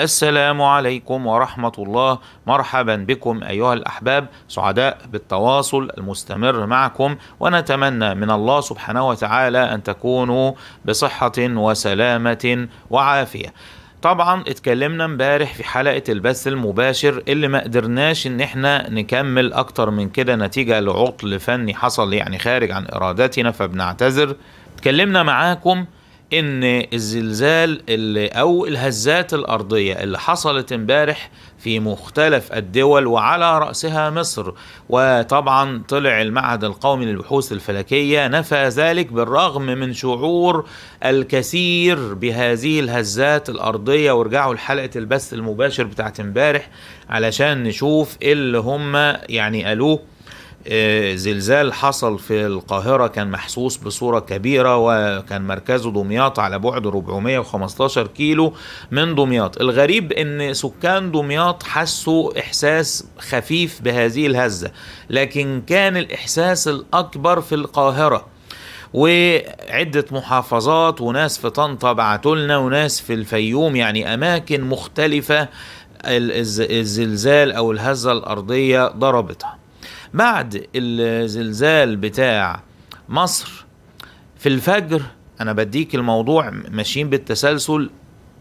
السلام عليكم ورحمة الله مرحبا بكم أيها الأحباب سعداء بالتواصل المستمر معكم ونتمنى من الله سبحانه وتعالى أن تكونوا بصحة وسلامة وعافية طبعا اتكلمنا امبارح في حلقة البث المباشر اللي ما قدرناش ان احنا نكمل اكتر من كده نتيجة لعطل فني حصل يعني خارج عن ارادتنا فبنعتذر اتكلمنا معاكم ان الزلزال اللي او الهزات الارضيه اللي حصلت امبارح في مختلف الدول وعلى راسها مصر وطبعا طلع المعهد القومي للبحوث الفلكيه نفى ذلك بالرغم من شعور الكثير بهذه الهزات الارضيه وارجعوا لحلقه البث المباشر بتاعت امبارح علشان نشوف اللي هم يعني قالوه آه، زلزال حصل في القاهرة كان محسوس بصورة كبيرة وكان مركزه دمياط على بعد 415 كيلو من دمياط الغريب ان سكان دمياط حسوا احساس خفيف بهذه الهزة لكن كان الاحساس الاكبر في القاهرة وعدة محافظات وناس في طنطا بعتوا لنا وناس في الفيوم يعني أماكن مختلفة الزلزال أو الهزة الأرضية ضربتها بعد الزلزال بتاع مصر في الفجر انا بديك الموضوع ماشيين بالتسلسل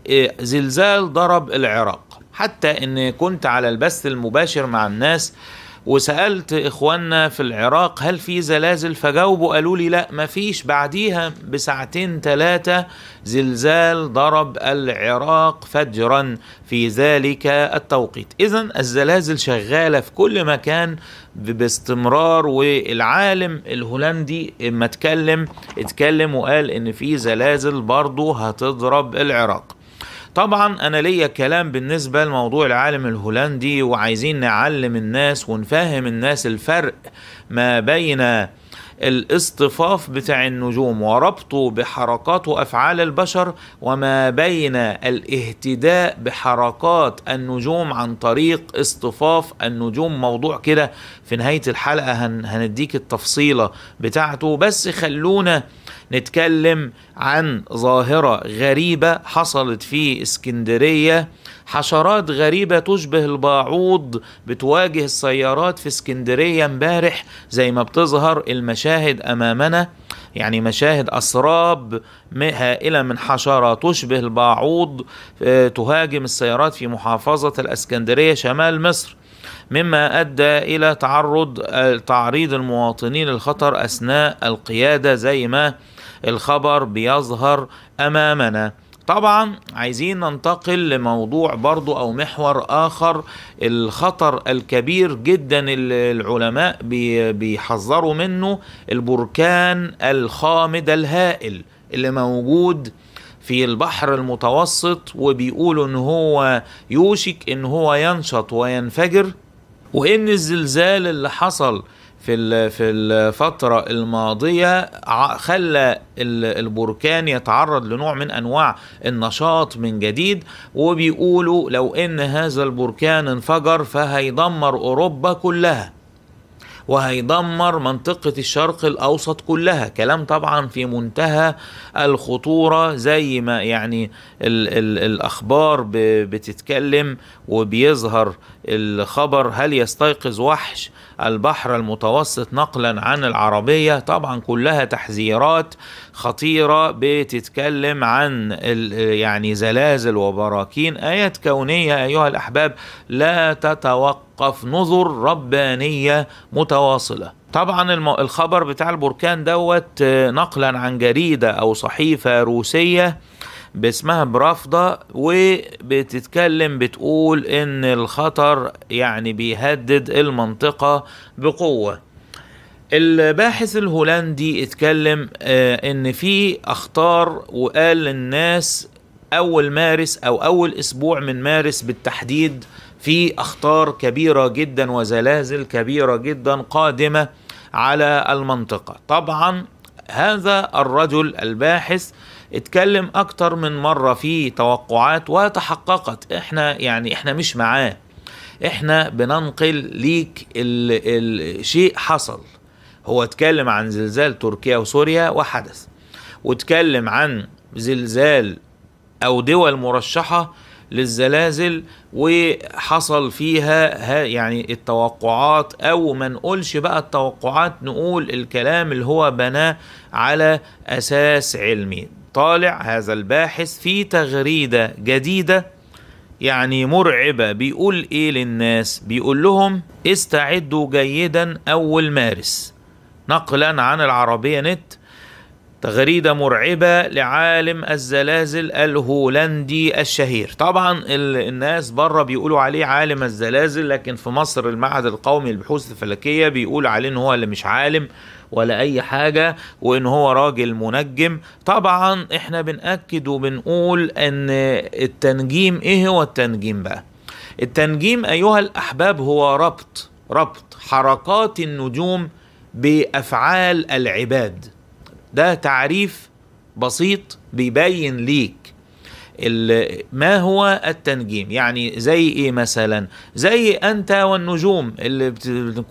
آه، زلزال ضرب العراق حتى ان كنت على البث المباشر مع الناس وسالت اخواننا في العراق هل في زلازل فجاوبوا قالوا لي لا ما فيش بعديها بساعتين ثلاثه زلزال ضرب العراق فجرا في ذلك التوقيت اذا الزلازل شغاله في كل مكان باستمرار والعالم الهولندي اما اتكلم اتكلم وقال ان في زلازل برضه هتضرب العراق طبعا انا ليا كلام بالنسبه لموضوع العالم الهولندي وعايزين نعلم الناس ونفهم الناس الفرق ما بين الاصطفاف بتاع النجوم وربطه بحركات وافعال البشر وما بين الاهتداء بحركات النجوم عن طريق اصطفاف النجوم موضوع كده في نهايه الحلقه هن هنديك التفصيله بتاعته بس خلونا نتكلم عن ظاهره غريبه حصلت في اسكندريه حشرات غريبة تشبه الباعوض بتواجه السيارات في اسكندرية امبارح زي ما بتظهر المشاهد أمامنا يعني مشاهد أسراب هائلة من حشرة تشبه الباعوض آه، تهاجم السيارات في محافظة الإسكندرية شمال مصر مما أدى إلى تعرض آه، تعريض المواطنين للخطر أثناء القيادة زي ما الخبر بيظهر أمامنا طبعا عايزين ننتقل لموضوع برضو او محور اخر الخطر الكبير جدا العلماء بيحذروا منه البركان الخامد الهائل اللي موجود في البحر المتوسط وبيقولوا ان هو يوشك ان هو ينشط وينفجر وان الزلزال اللي حصل في في الفترة الماضية خلى البركان يتعرض لنوع من أنواع النشاط من جديد وبيقولوا لو إن هذا البركان انفجر فهيدمر أوروبا كلها وهيدمر منطقة الشرق الأوسط كلها كلام طبعا في منتهى الخطورة زي ما يعني الـ الـ الأخبار بتتكلم وبيظهر الخبر هل يستيقظ وحش البحر المتوسط نقلا عن العربية طبعا كلها تحذيرات خطيرة بتتكلم عن يعني زلازل وبراكين آيات كونية أيها الأحباب لا تتوقع توقف نظر ربانية متواصلة طبعا الخبر بتاع البركان دوت آه، نقلا عن جريدة أو صحيفة روسية باسمها برافضة وبتتكلم بتقول إن الخطر يعني بيهدد المنطقة بقوة الباحث الهولندي اتكلم آه، ان في اخطار وقال للناس اول مارس او اول اسبوع من مارس بالتحديد في اخطار كبيره جدا وزلازل كبيره جدا قادمه على المنطقه طبعا هذا الرجل الباحث اتكلم اكتر من مره في توقعات وتحققت احنا يعني احنا مش معاه احنا بننقل ليك الشيء حصل هو اتكلم عن زلزال تركيا وسوريا وحدث واتكلم عن زلزال او دول مرشحه للزلازل وحصل فيها يعني التوقعات او ما نقولش بقى التوقعات نقول الكلام اللي هو بناه على اساس علمي طالع هذا الباحث في تغريده جديده يعني مرعبة بيقول إيه للناس بيقول لهم استعدوا جيدا أول مارس نقلا عن العربية نت تغريدة مرعبة لعالم الزلازل الهولندي الشهير طبعا الناس بره بيقولوا عليه عالم الزلازل لكن في مصر المعهد القومي للبحوث الفلكية بيقول عليه ان هو اللي مش عالم ولا اي حاجة وان هو راجل منجم طبعا احنا بنأكد وبنقول ان التنجيم ايه هو التنجيم بقى التنجيم ايها الاحباب هو ربط ربط حركات النجوم بافعال العباد ده تعريف بسيط بيبين ليك ما هو التنجيم يعني زي ايه مثلا زي انت والنجوم اللي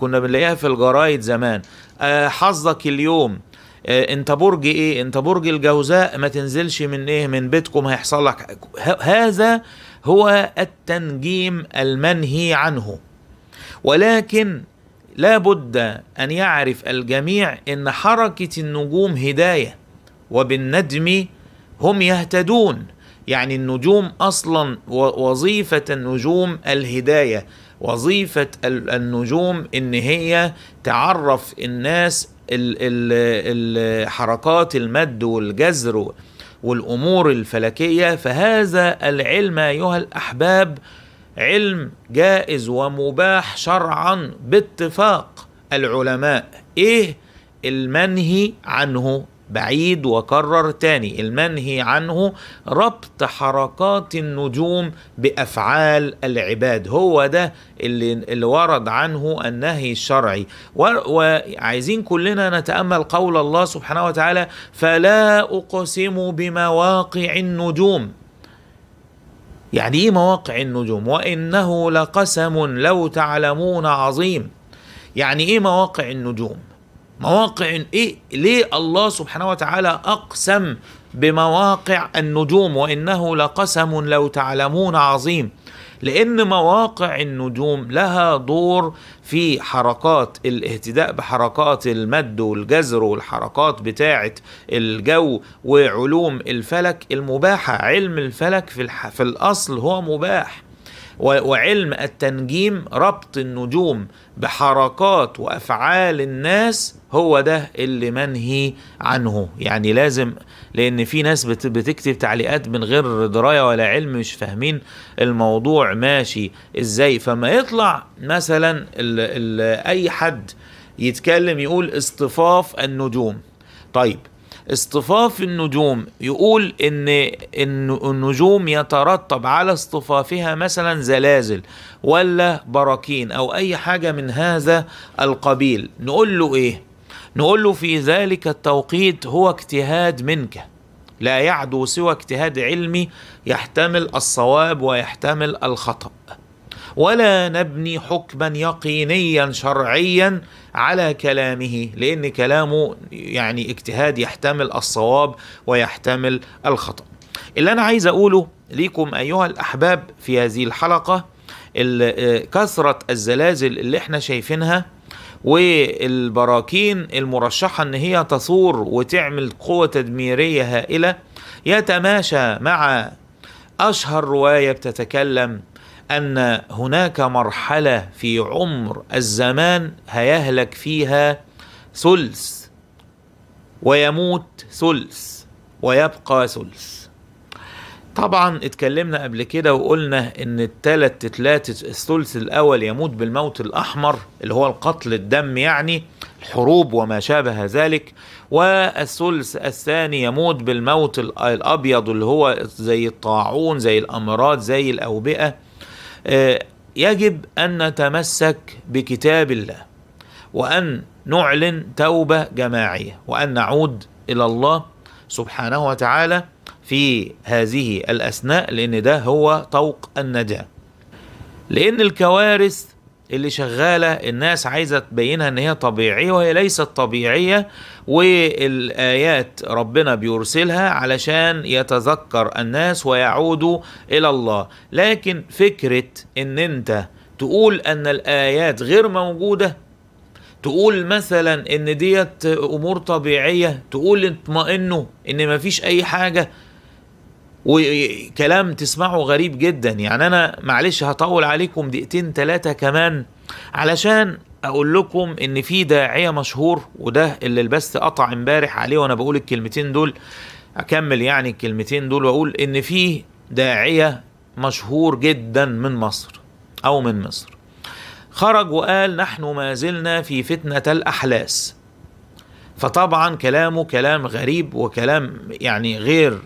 كنا بنلاقيها في الجرايد زمان آه، حظك اليوم آه، انت برج ايه انت برج الجوزاء ما تنزلش من ايه من بيتكم هيحصل لك هذا هو التنجيم المنهي عنه ولكن لابد ان يعرف الجميع ان حركه النجوم هدايه وبالندم هم يهتدون يعني النجوم اصلا وظيفه النجوم الهدايه وظيفه النجوم ان هي تعرف الناس ال ال حركات المد والجزر والامور الفلكيه فهذا العلم ايها الاحباب علم جائز ومباح شرعا باتفاق العلماء ايه المنهي عنه بعيد وكرر تاني المنهي عنه ربط حركات النجوم بافعال العباد هو ده اللي اللي ورد عنه النهي الشرعي وعايزين كلنا نتامل قول الله سبحانه وتعالى فلا اقسم بمواقع النجوم يعني ايه مواقع النجوم وانه لقسم لو تعلمون عظيم يعني ايه مواقع النجوم مواقع ايه ليه الله سبحانه وتعالى اقسم بمواقع النجوم وانه لقسم لو تعلمون عظيم لان مواقع النجوم لها دور في حركات الاهتداء بحركات المد والجزر والحركات بتاعه الجو وعلوم الفلك المباحه علم الفلك في, الح... في الاصل هو مباح وعلم التنجيم ربط النجوم بحركات وافعال الناس هو ده اللي منهي عنه يعني لازم لان في ناس بتكتب تعليقات من غير درايه ولا علم مش فاهمين الموضوع ماشي ازاي فما يطلع مثلا الـ الـ اي حد يتكلم يقول اصطفاف النجوم طيب اصطفاف النجوم يقول ان النجوم يترتب على اصطفافها مثلا زلازل ولا براكين او اي حاجه من هذا القبيل نقول له ايه نقول له في ذلك التوقيت هو اجتهاد منك لا يعدو سوى اجتهاد علمي يحتمل الصواب ويحتمل الخطأ ولا نبني حكما يقينيا شرعيا على كلامه لأن كلامه يعني اجتهاد يحتمل الصواب ويحتمل الخطأ اللي أنا عايز أقوله ليكم أيها الأحباب في هذه الحلقة كثرة الزلازل اللي احنا شايفينها والبراكين المرشحة ان هي تثور وتعمل قوة تدميرية هائلة يتماشى مع اشهر رواية بتتكلم ان هناك مرحله في عمر الزمان هيهلك فيها ثلث ويموت ثلث ويبقى ثلث طبعا اتكلمنا قبل كده وقلنا ان التلات تلات الثلث الاول يموت بالموت الاحمر اللي هو القتل الدم يعني الحروب وما شابه ذلك والثلث الثاني يموت بالموت الابيض اللي هو زي الطاعون زي الامراض زي الاوبئه آه، يجب ان نتمسك بكتاب الله وان نعلن توبه جماعيه وان نعود الى الله سبحانه وتعالى في هذه الاثناء لان ده هو طوق النجاه لان الكوارث اللي شغاله الناس عايزه تبينها ان هي طبيعيه وهي ليست طبيعيه والايات ربنا بيرسلها علشان يتذكر الناس ويعودوا الى الله لكن فكره ان انت تقول ان الايات غير موجوده تقول مثلا ان ديت امور طبيعيه تقول اطمئنوا ان مفيش اي حاجه وكلام تسمعه غريب جدا يعني انا معلش هطول عليكم دقيقتين ثلاثه كمان علشان اقول لكم ان في داعيه مشهور وده اللي البث قطع امبارح عليه وانا بقول الكلمتين دول اكمل يعني الكلمتين دول واقول ان في داعيه مشهور جدا من مصر او من مصر خرج وقال نحن ما زلنا في فتنه الاحلاس فطبعا كلامه كلام غريب وكلام يعني غير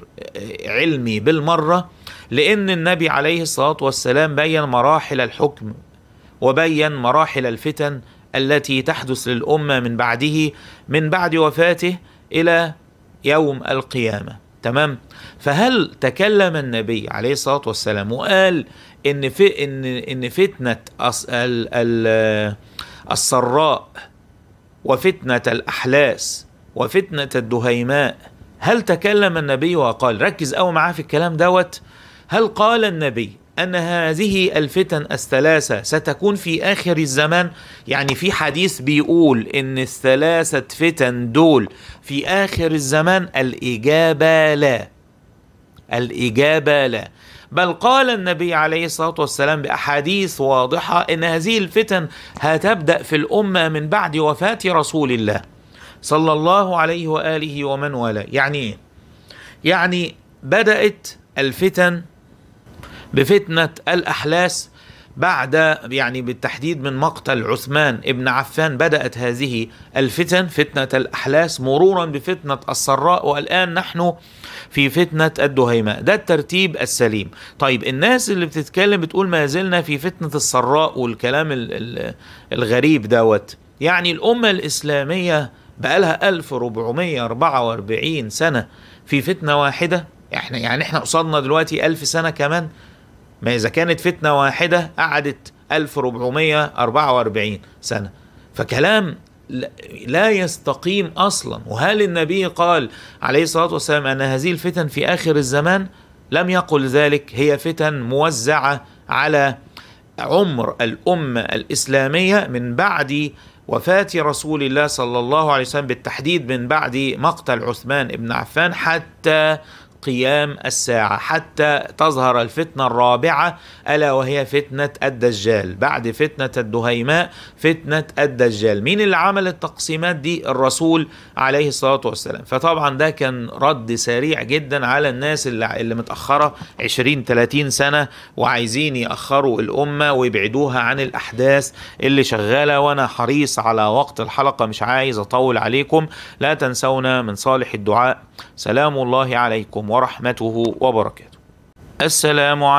علمي بالمره لان النبي عليه الصلاه والسلام بين مراحل الحكم وبين مراحل الفتن التي تحدث للامه من بعده من بعد وفاته الى يوم القيامه تمام فهل تكلم النبي عليه الصلاه والسلام وقال ان في ان ان فتنه السراء وفتنة الأحلاس وفتنة الدهيماء هل تكلم النبي وقال ركز أو معاه في الكلام دوت هل قال النبي أن هذه الفتن الثلاثة ستكون في آخر الزمان يعني في حديث بيقول إن الثلاثة فتن دول في آخر الزمان الإجابة لا الإجابة لا بل قال النبي عليه الصلاه والسلام باحاديث واضحه ان هذه الفتن هتبدا في الامه من بعد وفاه رسول الله صلى الله عليه واله ومن والاه يعني ايه يعني بدات الفتن بفتنه الاحلاس بعد يعني بالتحديد من مقتل عثمان ابن عفان بدأت هذه الفتن فتنة الأحلاس مرورا بفتنة السراء والآن نحن في فتنة الدهيماء ده الترتيب السليم طيب الناس اللي بتتكلم بتقول ما زلنا في فتنة السراء والكلام الغريب دوت يعني الأمة الإسلامية بقالها 1444 سنة في فتنة واحدة احنا يعني احنا قصادنا دلوقتي ألف سنة كمان ما إذا كانت فتنة واحدة قعدت 1444 سنة فكلام لا يستقيم أصلا وهل النبي قال عليه الصلاة والسلام أن هذه الفتن في آخر الزمان لم يقل ذلك هي فتن موزعة على عمر الأمة الإسلامية من بعد وفاة رسول الله صلى الله عليه وسلم بالتحديد من بعد مقتل عثمان بن عفان حتى قيام الساعة حتى تظهر الفتنة الرابعة ألا وهي فتنة الدجال بعد فتنة الدهيماء فتنة الدجال مين اللي عمل التقسيمات دي الرسول عليه الصلاة والسلام فطبعا ده كان رد سريع جدا على الناس اللي, اللي متأخرة 20 30 سنة وعايزين يأخروا الأمة ويبعدوها عن الأحداث اللي شغالة وأنا حريص على وقت الحلقة مش عايز أطول عليكم لا تنسونا من صالح الدعاء سلام الله عليكم ورحمته وبركاته السلام عليكم